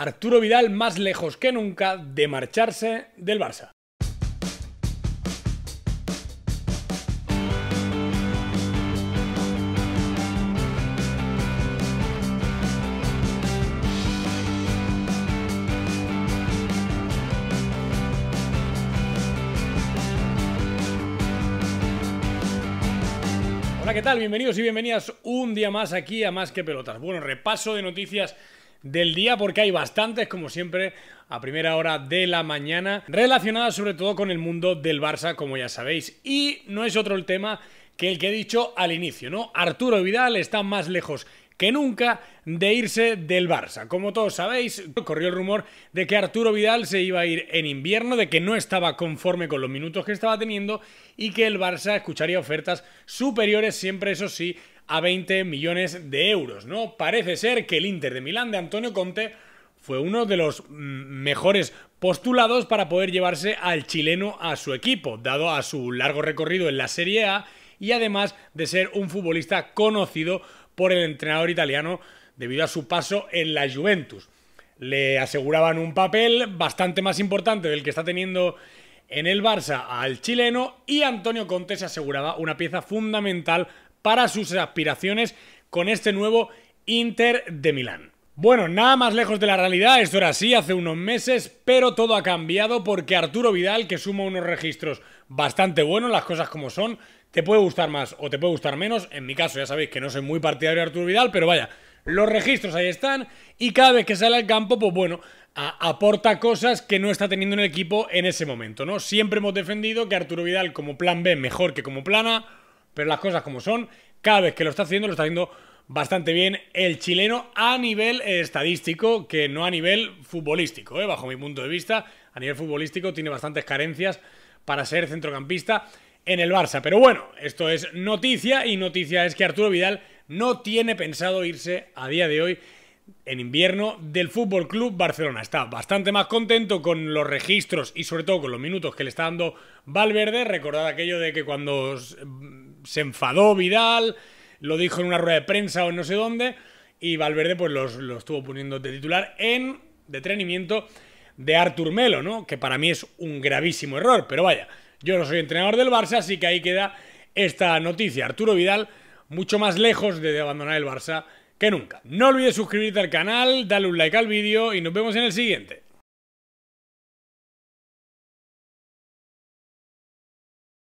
Arturo Vidal más lejos que nunca de marcharse del Barça. Hola, ¿qué tal? Bienvenidos y bienvenidas un día más aquí a Más que Pelotas. Bueno, repaso de noticias del día porque hay bastantes, como siempre, a primera hora de la mañana, relacionadas sobre todo con el mundo del Barça, como ya sabéis. Y no es otro el tema que el que he dicho al inicio, ¿no? Arturo Vidal está más lejos que nunca de irse del Barça. Como todos sabéis, corrió el rumor de que Arturo Vidal se iba a ir en invierno, de que no estaba conforme con los minutos que estaba teniendo y que el Barça escucharía ofertas superiores, siempre eso sí, a 20 millones de euros, ¿no? Parece ser que el Inter de Milán de Antonio Conte fue uno de los mm, mejores postulados para poder llevarse al chileno a su equipo, dado a su largo recorrido en la Serie A y además de ser un futbolista conocido por el entrenador italiano debido a su paso en la Juventus. Le aseguraban un papel bastante más importante del que está teniendo en el Barça al chileno y Antonio Conte se aseguraba una pieza fundamental para sus aspiraciones con este nuevo Inter de Milán. Bueno, nada más lejos de la realidad, esto era así hace unos meses, pero todo ha cambiado porque Arturo Vidal, que suma unos registros bastante buenos, las cosas como son, te puede gustar más o te puede gustar menos, en mi caso ya sabéis que no soy muy partidario de Arturo Vidal, pero vaya, los registros ahí están y cada vez que sale al campo, pues bueno, aporta cosas que no está teniendo en el equipo en ese momento, ¿no? Siempre hemos defendido que Arturo Vidal como plan B mejor que como plana, pero las cosas como son, cada vez que lo está haciendo, lo está haciendo bastante bien el chileno a nivel eh, estadístico, que no a nivel futbolístico, eh, bajo mi punto de vista. A nivel futbolístico tiene bastantes carencias para ser centrocampista en el Barça. Pero bueno, esto es noticia y noticia es que Arturo Vidal no tiene pensado irse a día de hoy en invierno del Fútbol Club Barcelona. Está bastante más contento con los registros y sobre todo con los minutos que le está dando Valverde. Recordad aquello de que cuando mm, se enfadó Vidal lo dijo en una rueda de prensa o en no sé dónde, y Valverde pues lo estuvo poniendo de titular en detenimiento de Artur Melo, ¿no? Que para mí es un gravísimo error, pero vaya, yo no soy entrenador del Barça, así que ahí queda esta noticia. Arturo Vidal mucho más lejos de abandonar el Barça que nunca. No olvides suscribirte al canal, dale un like al vídeo y nos vemos en el siguiente.